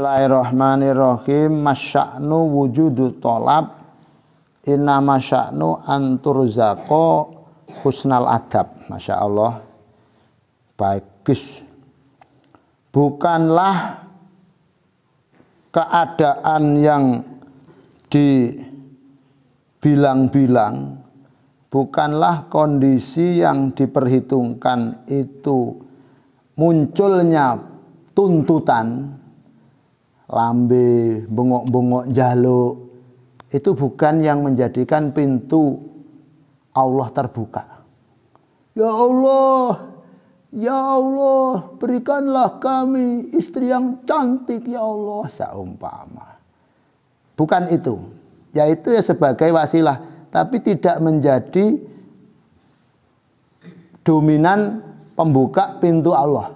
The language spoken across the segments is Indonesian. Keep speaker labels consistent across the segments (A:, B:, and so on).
A: Bismillahirrahmanirrahim Masya'nu wujudu tolab Inna masya'nu anturzako husnal adab Masya Allah Bagus Bukanlah Keadaan yang Dibilang-bilang Bukanlah kondisi yang diperhitungkan itu Munculnya tuntutan lambe, bengok-bengok jaluk itu bukan yang menjadikan pintu Allah terbuka. Ya Allah, ya Allah, berikanlah kami istri yang cantik ya Allah seumpama. Bukan itu. Yaitu ya sebagai wasilah, tapi tidak menjadi dominan pembuka pintu Allah.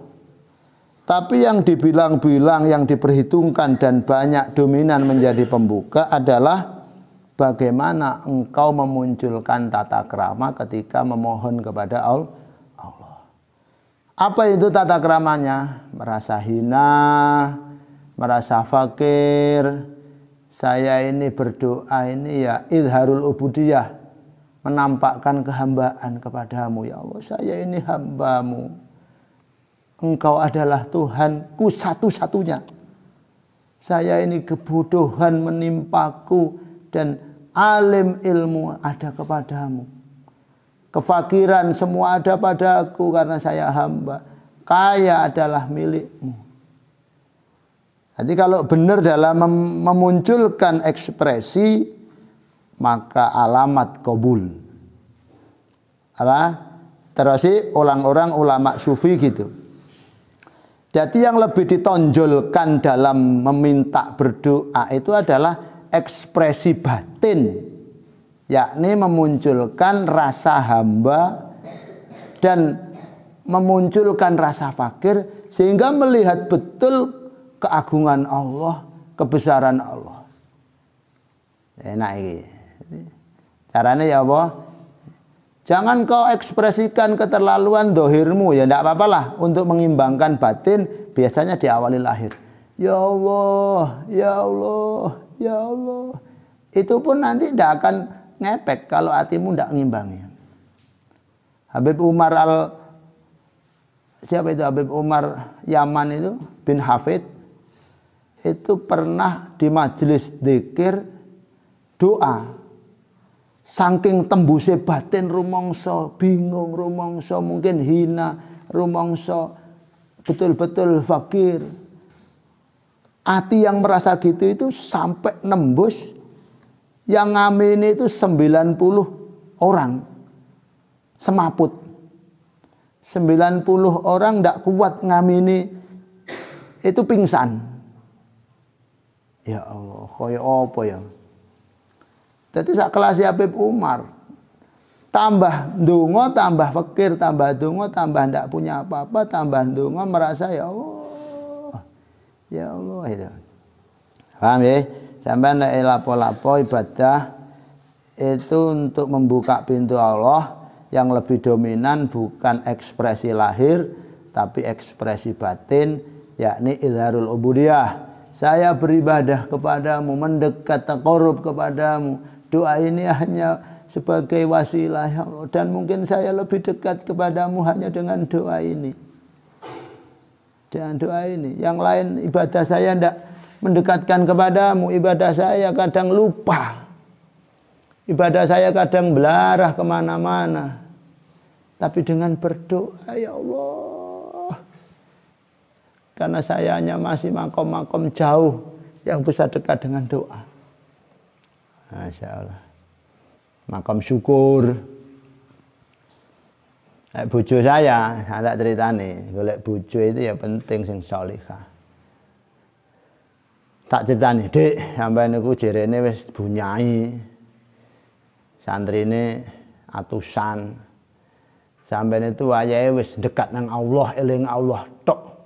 A: Tapi yang dibilang-bilang, yang diperhitungkan dan banyak dominan menjadi pembuka adalah bagaimana engkau memunculkan tata kerama ketika memohon kepada Allah. Apa itu tata keramanya? Merasa hina, merasa fakir. Saya ini berdoa ini ya ilharul ubudiyah. Menampakkan kehambaan kepadamu ya Allah. Saya ini hambamu Engkau adalah Tuhanku satu-satunya. Saya ini kebodohan menimpaku dan alim ilmu ada kepadamu. Kefakiran semua ada padaku karena saya hamba. Kaya adalah milikmu. Jadi kalau benar dalam memunculkan ekspresi maka alamat kabul. Apa? Terus orang-orang ulama sufi gitu. Jadi yang lebih ditonjolkan dalam meminta berdoa itu adalah ekspresi batin yakni memunculkan rasa hamba dan memunculkan rasa fakir sehingga melihat betul keagungan Allah, kebesaran Allah. Enak ini. Caranya ya Allah. Jangan kau ekspresikan keterlaluan dohirmu ya tidak apa-apalah untuk mengimbangkan batin biasanya diawali lahir. Ya Allah, ya Allah, ya Allah. Itu pun nanti tidak akan ngepek kalau hatimu tidak mengimbangi. Habib Umar al siapa itu Habib Umar Yaman itu bin Hafid itu pernah di majelis dikir doa saking tembuse batin rumongso bingung rumongso mungkin hina rumongso betul-betul fakir hati yang merasa gitu itu sampai nembus yang ngamini itu 90 orang semaput 90 orang tidak kuat ngamini itu pingsan ya Allah kaya apa ya jadi sak kelas ya Habib Umar. Tambah dungo, tambah fakir, tambah dungo, tambah ndak punya apa-apa, tambah dungo merasa ya Allah. Ya Allah itu. Paham ya? Sampai nek lapo-lapo ibadah itu untuk membuka pintu Allah yang lebih dominan bukan ekspresi lahir tapi ekspresi batin yakni izharul ubudiyah saya beribadah kepadamu mendekat takorup kepadamu Doa ini hanya sebagai wasilah ya Allah dan mungkin saya lebih dekat kepadamu hanya dengan doa ini. Dan doa ini, yang lain ibadah saya tidak mendekatkan kepadamu, ibadah saya kadang lupa. Ibadah saya kadang belarah kemana-mana. Tapi dengan berdoa, ya Allah. Karena saya hanya masih makom-makom jauh yang bisa dekat dengan doa. Masya Allah. Makam syukur. Lek saya, saya tak nih golek bojo itu ya penting sing salihah. Tak nih Dik, sampai niku jerene wis bunyai. ini atusan. Sampai itu wajah wis dekat nang Allah, eling Allah tok.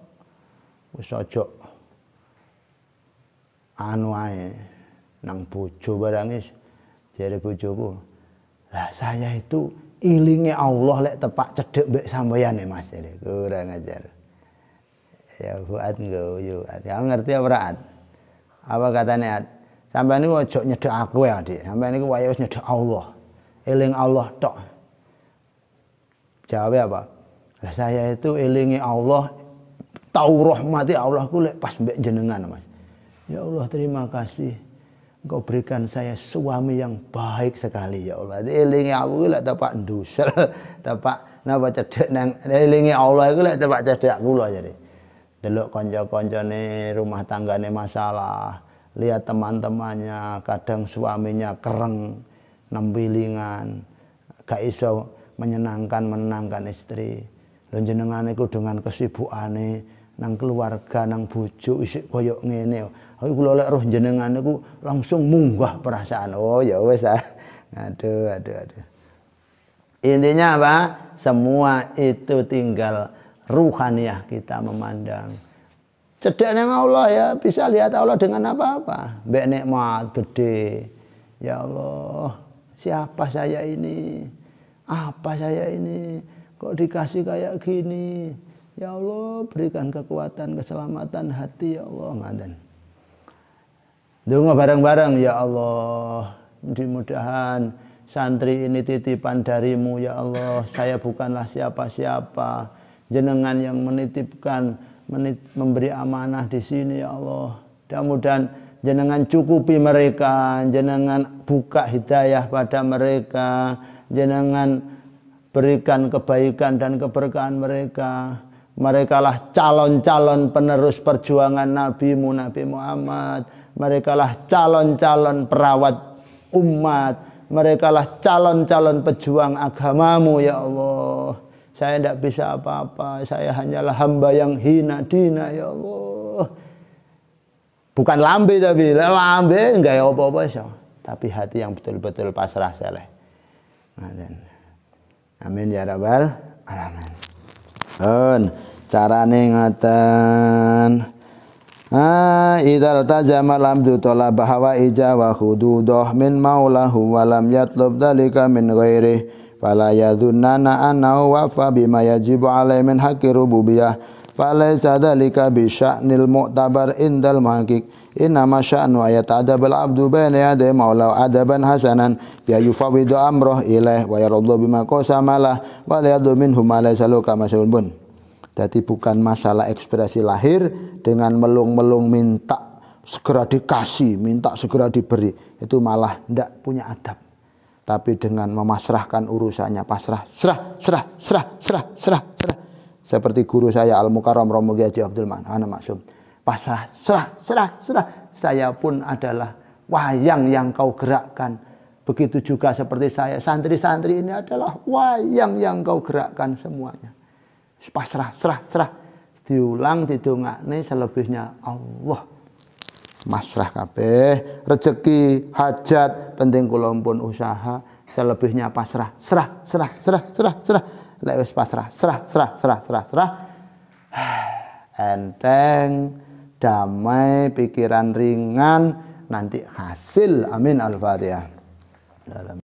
A: Wis ojo anu ae nang bojo barangis jadi bojoku lah saya itu ilinge Allah lek tepak cedek mbek sampeyan nih e, Mas jare kurang ajar ya buat nggo yo ya ngerti apa berat apa katanya at sampean niku ojo nyedek aku ya e, Dik sampean ini wayahe wis nyedek Allah eling Allah tok jawabnya e apa lah saya itu ilingi Allah tahu rahmati Allah ku lek pas mbek jenengan Mas ya Allah terima kasih Engkau berikan saya suami yang baik sekali ya Allah. Elingi aku lek dapat ndusel, dapat napa cedek nang elingi Allah iku lek dapat cedek kula jadi. Delok kanca nih rumah nih masalah, lihat teman-temannya, kadang suaminya kereng, nembilingan, gak iso menyenangkan menenangkan istri. Lho jenengane kudu dengan nih nang keluarga nang bojo isik koyo ngene aku kula lek roh jenengan niku langsung munggah perasaan oh ya wis ah aduh aduh aduh intinya apa semua itu tinggal ya kita memandang Cedek cedeknya Allah ya bisa lihat Allah dengan apa-apa mbek nikmat gede ya Allah siapa saya ini apa saya ini kok dikasih kayak gini Ya Allah berikan kekuatan, keselamatan hati ya Allah ngadan. Dungo bareng-bareng ya Allah. Mudah-mudahan santri ini titipan darimu ya Allah. Saya bukanlah siapa-siapa. Jenengan yang menitipkan, menit, memberi amanah di sini ya Allah. Mudah-mudahan jenengan cukupi mereka, jenengan buka hidayah pada mereka, jenengan berikan kebaikan dan keberkahan mereka merekalah calon-calon penerus perjuangan Nabi Mu Nabi Muhammad merekalah calon-calon perawat umat merekalah calon-calon pejuang agamamu ya Allah saya tidak bisa apa-apa saya hanyalah hamba yang hina dina ya Allah bukan lambe tapi lambe enggak ya apa-apa ya. tapi hati yang betul-betul pasrah saleh nah, amin ya rabbal alamin Hun, carane ngaten. Ah, idal tajama lam tola bahwa ija wa hududoh min maulahu wa lam yatlub dalika min ghairi fala yadhunnana annahu wafa bima yajibu alaihi min haqqi rububiyah sadalika dalika bi sya'nil mu'tabar indal mahqiq Inna ma sya'nu ayata'adabal abdu baina yadai maulau adaban hasanan ya yufawidu amroh ilaih wa yaradu bima malah wa liadu minhum alaih saluka lahu kamasalun bun. Jadi bukan masalah ekspresi lahir dengan melung-melung minta segera dikasih, minta segera diberi. Itu malah tidak punya adab. Tapi dengan memasrahkan urusannya, pasrah, serah, serah, serah, serah, serah, serah. Seperti guru saya Al-Mukarram Romo Haji Abdul Manan Maksum pasrah, serah, serah, serah. Saya pun adalah wayang yang kau gerakkan. Begitu juga seperti saya, santri-santri ini adalah wayang yang kau gerakkan semuanya. Pasrah, serah, serah. Diulang, nih selebihnya Allah. Masrah kabeh, rezeki, hajat, penting kula usaha, selebihnya pasrah, serah, serah, serah, serah, serah. lewes pasrah, serah, serah, serah, serah, serah. enteng damai, pikiran ringan, nanti hasil. Amin. Al-Fatihah.